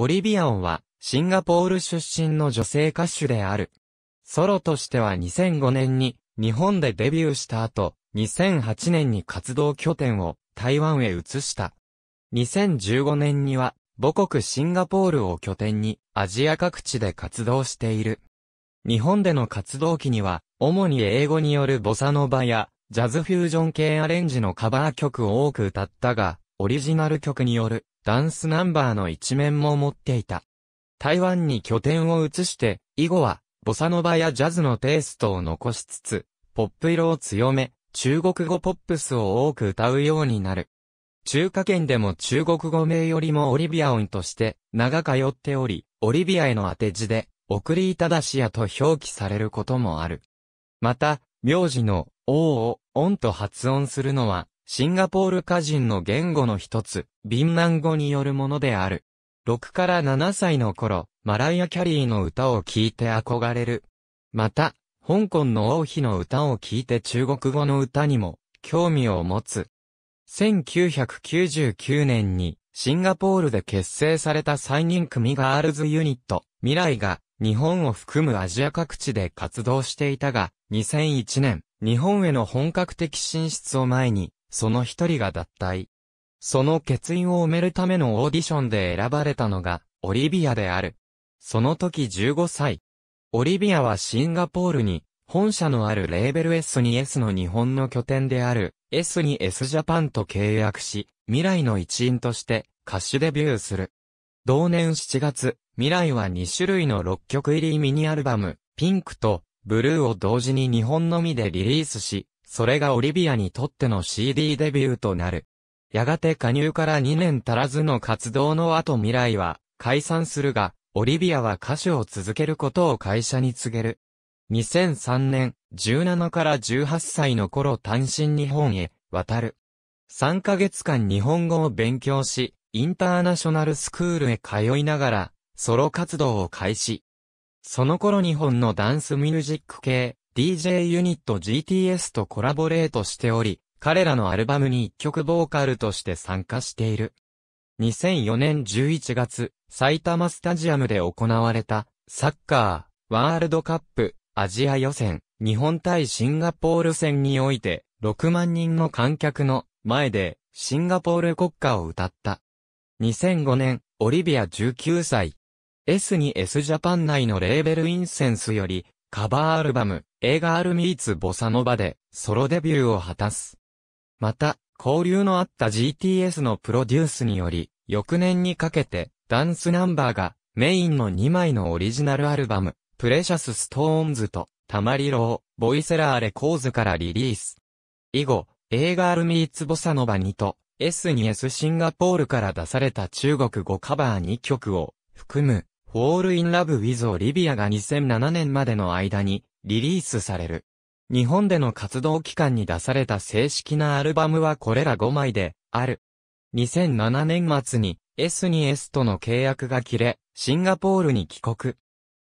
オリビアオンは、シンガポール出身の女性歌手である。ソロとしては2005年に、日本でデビューした後、2008年に活動拠点を台湾へ移した。2015年には、母国シンガポールを拠点に、アジア各地で活動している。日本での活動期には、主に英語によるボサノバや、ジャズフュージョン系アレンジのカバー曲を多く歌ったが、オリジナル曲によるダンスナンバーの一面も持っていた。台湾に拠点を移して、以後は、ボサノバやジャズのテイストを残しつつ、ポップ色を強め、中国語ポップスを多く歌うようになる。中華圏でも中国語名よりもオリビア音として長通っており、オリビアへの当て字で、送りいただしやと表記されることもある。また、名字の、王を、オンと発音するのは、シンガポール歌人の言語の一つ、ビンマン語によるものである。6から7歳の頃、マライア・キャリーの歌を聴いて憧れる。また、香港の王妃の歌を聴いて中国語の歌にも興味を持つ。1999年にシンガポールで結成された3人組ガールズユニット、未来が日本を含むアジア各地で活動していたが、2001年、日本への本格的進出を前に、その一人が脱退。その欠員を埋めるためのオーディションで選ばれたのが、オリビアである。その時15歳。オリビアはシンガポールに、本社のあるレーベル S2S の日本の拠点である S2S ジャパンと契約し、未来の一員として歌手デビューする。同年7月、未来は2種類の6曲入りミニアルバム、ピンクとブルーを同時に日本のみでリリースし、それがオリビアにとっての CD デビューとなる。やがて加入から2年足らずの活動の後未来は解散するが、オリビアは歌手を続けることを会社に告げる。2003年、17から18歳の頃単身日本へ渡る。3ヶ月間日本語を勉強し、インターナショナルスクールへ通いながら、ソロ活動を開始。その頃日本のダンスミュージック系、DJ ユニット GTS とコラボレートしており、彼らのアルバムに一曲ボーカルとして参加している。2004年11月、埼玉スタジアムで行われた、サッカー、ワールドカップ、アジア予選、日本対シンガポール戦において、6万人の観客の前で、シンガポール国歌を歌った。2005年、オリビア19歳。S2S ジャパン内のレーベルインセンスより、カバーアルバム、映画アルミーツ・ボサノバでソロデビューを果たす。また、交流のあった GTS のプロデュースにより、翌年にかけて、ダンスナンバーがメインの2枚のオリジナルアルバム、プレシャス・ストーンズと、タマリロー、ボイセラーレコーズからリリース。以後、映画アルミーツ・ボサノバ2と、S2S シンガポールから出された中国語カバー2曲を含む、フォール・イン・ラブ・ウィズ・オリビアが2007年までの間にリリースされる。日本での活動期間に出された正式なアルバムはこれら5枚で、ある。2007年末に S2S との契約が切れ、シンガポールに帰国。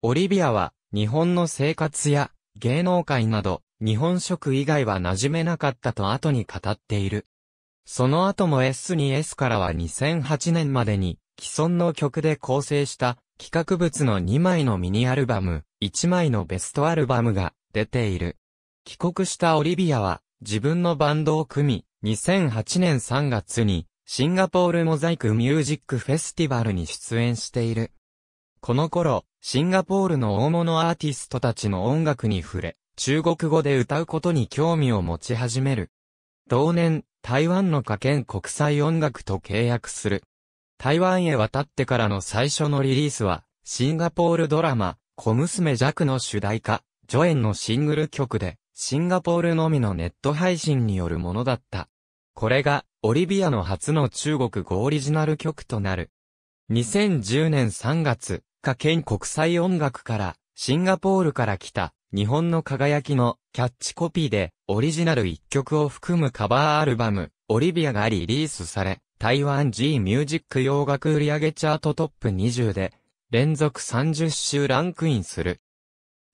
オリビアは、日本の生活や、芸能界など、日本食以外は馴染めなかったと後に語っている。その後も S2S からは2008年までに、既存の曲で構成した企画物の2枚のミニアルバム、1枚のベストアルバムが出ている。帰国したオリビアは自分のバンドを組み、2008年3月にシンガポールモザイクミュージックフェスティバルに出演している。この頃、シンガポールの大物アーティストたちの音楽に触れ、中国語で歌うことに興味を持ち始める。同年、台湾の科研国際音楽と契約する。台湾へ渡ってからの最初のリリースは、シンガポールドラマ、小娘ジャクの主題歌、ジョエンのシングル曲で、シンガポールのみのネット配信によるものだった。これが、オリビアの初の中国語オリジナル曲となる。2010年3月、加県国際音楽から、シンガポールから来た、日本の輝きのキャッチコピーで、オリジナル1曲を含むカバーアルバム、オリビアがリリースされ、台湾 G ミュージック洋楽売上チャートトップ20で、連続30週ランクインする。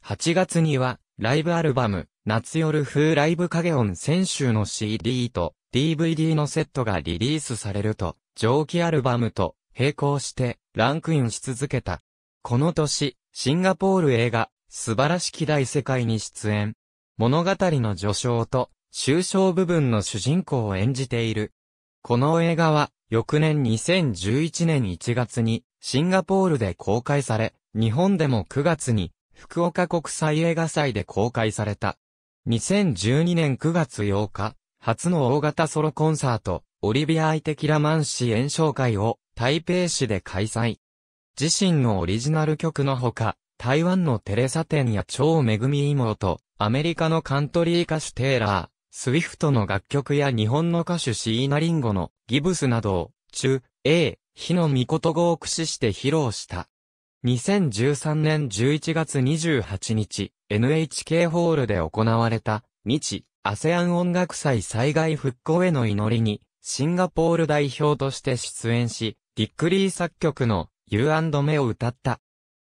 8月には、ライブアルバム、夏夜風ライブ影音先週の CD と DVD のセットがリリースされると、上記アルバムと並行してランクインし続けた。この年、シンガポール映画、素晴らしき大世界に出演。物語の序章と、終章部分の主人公を演じている、この映画は、翌年2011年1月に、シンガポールで公開され、日本でも9月に、福岡国際映画祭で公開された。2012年9月8日、初の大型ソロコンサート、オリビア・アイテ・キラマン氏演唱会を台北市で開催。自身のオリジナル曲のほか、台湾のテレサテンや超恵み妹、アメリカのカントリー歌手テイラー、スウィフトの楽曲や日本の歌手シーナリンゴのギブスなどを中、英、日の御言語を駆使して披露した。2013年11月28日、NHK ホールで行われた、未知、アセアン音楽祭災害復興への祈りに、シンガポール代表として出演し、ディックリー作曲の You Me を歌った。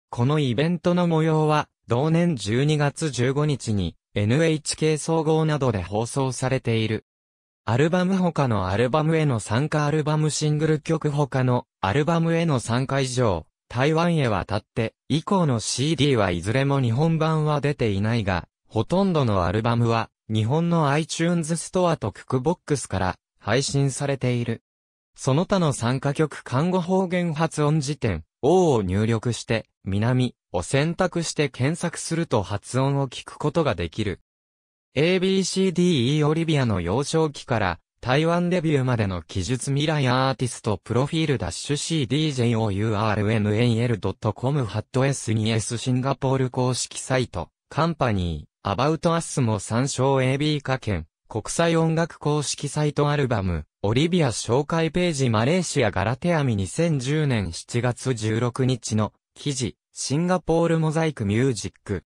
このイベントの模様は、同年12月15日に、NHK 総合などで放送されている。アルバム他のアルバムへの参加アルバムシングル曲他のアルバムへの参加以上、台湾へ渡って以降の CD はいずれも日本版は出ていないが、ほとんどのアルバムは日本の iTunes ストアとククボックスから配信されている。その他の参加曲看護方言発音辞典 O を入力して南を選択して検索すると発音を聞くことができる。ABCDE オリビアの幼少期から台湾デビューまでの記述未来アーティストプロフィールダッシュ CDJOURNAL.com ハット S2S シンガポール公式サイトカンパニーアバウトアスも参照 AB 加県国際音楽公式サイトアルバムオリビア紹介ページマレーシアガラテアミ2010年7月16日の記事、シンガポールモザイクミュージック。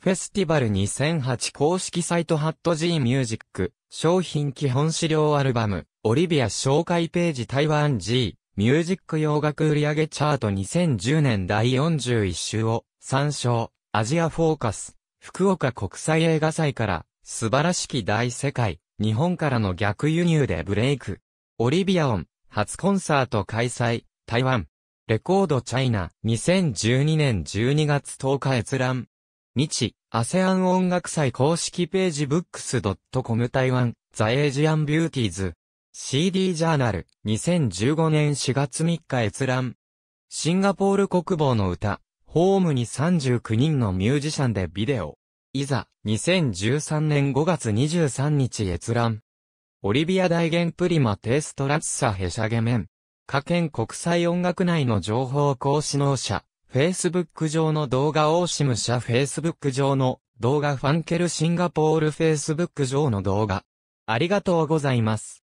フェスティバル2008公式サイトハット G ミュージック、商品基本資料アルバム、オリビア紹介ページ台湾 G、ミュージック洋楽売上チャート2010年第41週を参照、アジアフォーカス、福岡国際映画祭から、素晴らしき大世界、日本からの逆輸入でブレイク。オリビアオン、初コンサート開催、台湾。レコードチャイナ、2012年12月10日閲覧。日、アセアン音楽祭公式ページブックス c o m 台湾、ザ・エージアン・ビューティーズ。CD ジャーナル、2015年4月3日閲覧。シンガポール国防の歌、ホームに39人のミュージシャンでビデオ。いざ、2013年5月23日閲覧。オリビア大元プリマテストラッサヘシャゲメン。加県国際音楽内の情報公師能者、Facebook 上の動画オーシム社 Facebook 上の動画ファンケルシンガポール Facebook 上の動画。ありがとうございます。